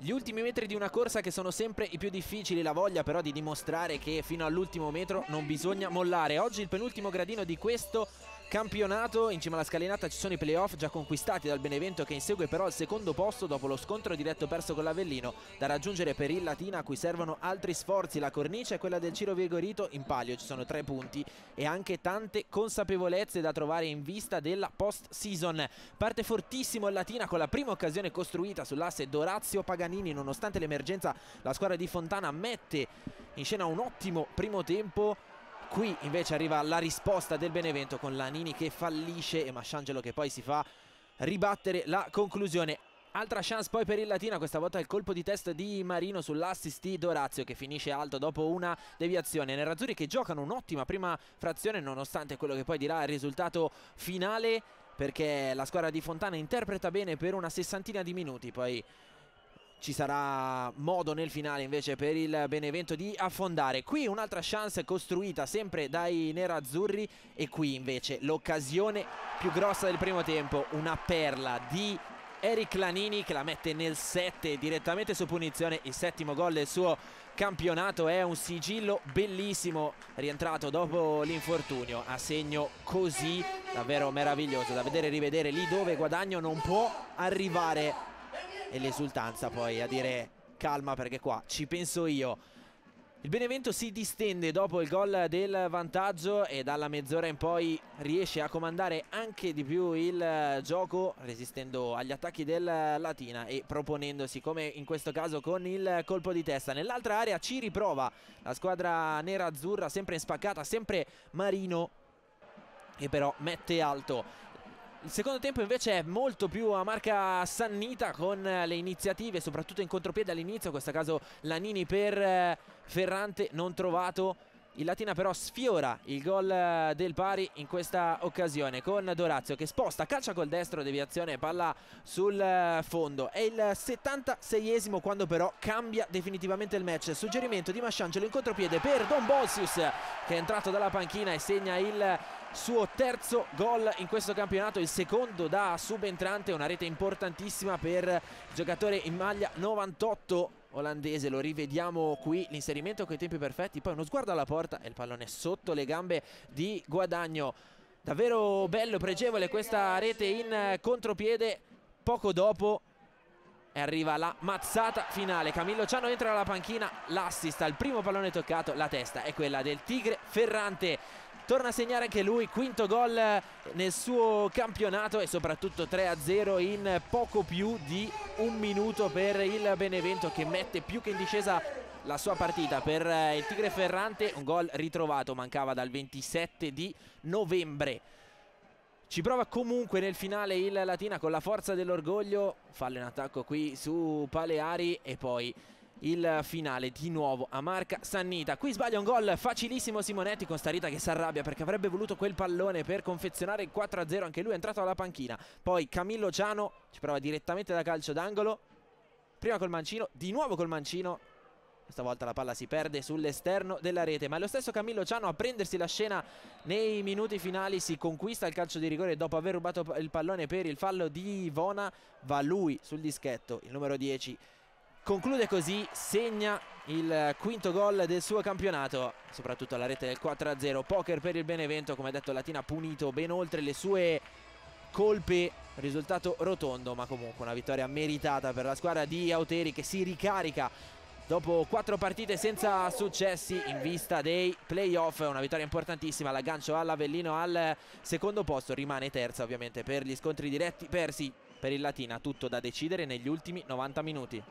Gli ultimi metri di una corsa che sono sempre i più difficili, la voglia però di dimostrare che fino all'ultimo metro non bisogna mollare. Oggi il penultimo gradino di questo campionato. In cima alla scalinata ci sono i playoff già conquistati dal Benevento che insegue però il secondo posto dopo lo scontro diretto perso con l'Avellino da raggiungere per il Latina a cui servono altri sforzi. La cornice è quella del Ciro Vigorito, in palio ci sono tre punti e anche tante consapevolezze da trovare in vista della post-season. Parte fortissimo il Latina con la prima occasione costruita sull'asse Dorazio Paganini. Nonostante l'emergenza la squadra di Fontana mette in scena un ottimo primo tempo Qui invece arriva la risposta del Benevento con Lanini che fallisce e Masciangelo che poi si fa ribattere la conclusione. Altra chance poi per il Latina, questa volta il colpo di testa di Marino sull'assist di Dorazio che finisce alto dopo una deviazione. Nerazzurri che giocano un'ottima prima frazione nonostante quello che poi dirà il risultato finale perché la squadra di Fontana interpreta bene per una sessantina di minuti, poi ci sarà modo nel finale invece per il Benevento di affondare. Qui un'altra chance costruita sempre dai nerazzurri e qui invece l'occasione più grossa del primo tempo, una perla di Eric Lanini che la mette nel 7 direttamente su punizione, il settimo gol del suo campionato è un sigillo bellissimo rientrato dopo l'infortunio a segno così davvero meraviglioso da vedere e rivedere lì dove Guadagno non può arrivare e l'esultanza poi a dire calma perché qua ci penso io. Il Benevento si distende dopo il gol del vantaggio e dalla mezz'ora in poi riesce a comandare anche di più il eh, gioco resistendo agli attacchi del Latina e proponendosi come in questo caso con il colpo di testa. Nell'altra area ci riprova la squadra nera-azzurra sempre in spaccata, sempre Marino che però mette alto il secondo tempo invece è molto più a marca Sannita con le iniziative, soprattutto in contropiede all'inizio, in questo caso Lanini per eh, Ferrante non trovato il Latina però sfiora il gol eh, del pari in questa occasione con Dorazio che sposta, calcia col destro, deviazione, palla sul eh, fondo. È il 76esimo quando però cambia definitivamente il match. Suggerimento di Masciangelo in contropiede per Don Bolsius che è entrato dalla panchina e segna il suo terzo gol in questo campionato, il secondo da subentrante, una rete importantissima per il giocatore in maglia 98 olandese, lo rivediamo qui, l'inserimento con i tempi perfetti, poi uno sguardo alla porta e il pallone sotto le gambe di Guadagno. Davvero bello, pregevole questa rete in contropiede, poco dopo e arriva la mazzata finale. Camillo Ciano entra alla panchina, l'assista, il primo pallone toccato, la testa è quella del Tigre Ferrante torna a segnare anche lui, quinto gol eh, nel suo campionato e soprattutto 3-0 in poco più di un minuto per il Benevento che mette più che in discesa la sua partita per eh, il Tigre Ferrante, un gol ritrovato, mancava dal 27 di novembre. Ci prova comunque nel finale il Latina con la forza dell'orgoglio, fallo in attacco qui su Paleari e poi il finale di nuovo a marca Sannita. Qui sbaglia un gol facilissimo Simonetti con Starita che si arrabbia perché avrebbe voluto quel pallone per confezionare il 4-0, anche lui è entrato alla panchina. Poi Camillo Ciano ci prova direttamente da calcio d'angolo, prima col mancino, di nuovo col mancino. Questa volta la palla si perde sull'esterno della rete, ma è lo stesso Camillo Ciano a prendersi la scena nei minuti finali, si conquista il calcio di rigore dopo aver rubato il pallone per il fallo di Vona. va lui sul dischetto, il numero 10 Conclude così, segna il quinto gol del suo campionato, soprattutto alla rete del 4-0. Poker per il Benevento, come detto Latina punito ben oltre le sue colpe, risultato rotondo, ma comunque una vittoria meritata per la squadra di Auteri che si ricarica dopo quattro partite senza successi in vista dei playoff, una vittoria importantissima, l'aggancio all'Avellino al secondo posto, rimane terza ovviamente per gli scontri diretti persi per il Latina, tutto da decidere negli ultimi 90 minuti.